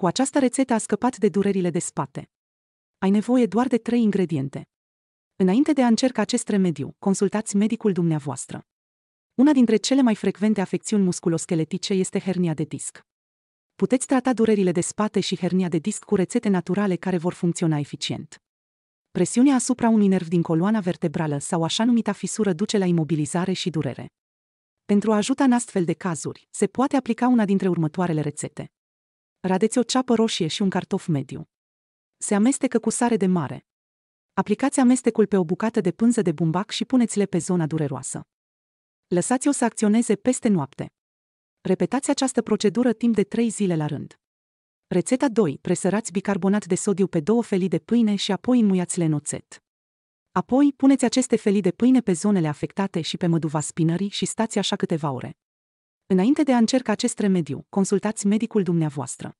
Cu această rețetă a scăpat de durerile de spate. Ai nevoie doar de trei ingrediente. Înainte de a încerca acest remediu, consultați medicul dumneavoastră. Una dintre cele mai frecvente afecțiuni musculoscheletice este hernia de disc. Puteți trata durerile de spate și hernia de disc cu rețete naturale care vor funcționa eficient. Presiunea asupra unui nerv din coloana vertebrală sau așa numita fisură duce la imobilizare și durere. Pentru a ajuta în astfel de cazuri, se poate aplica una dintre următoarele rețete. Radeți o ceapă roșie și un cartof mediu. Se amestecă cu sare de mare. Aplicați amestecul pe o bucată de pânză de bumbac și puneți-le pe zona dureroasă. Lăsați-o să acționeze peste noapte. Repetați această procedură timp de 3 zile la rând. Rețeta 2. Presărați bicarbonat de sodiu pe două felii de pâine și apoi înmuiați-le în oțet. Apoi, puneți aceste felii de pâine pe zonele afectate și pe măduva spinării și stați așa câteva ore. Înainte de a încerca acest remediu, consultați medicul dumneavoastră.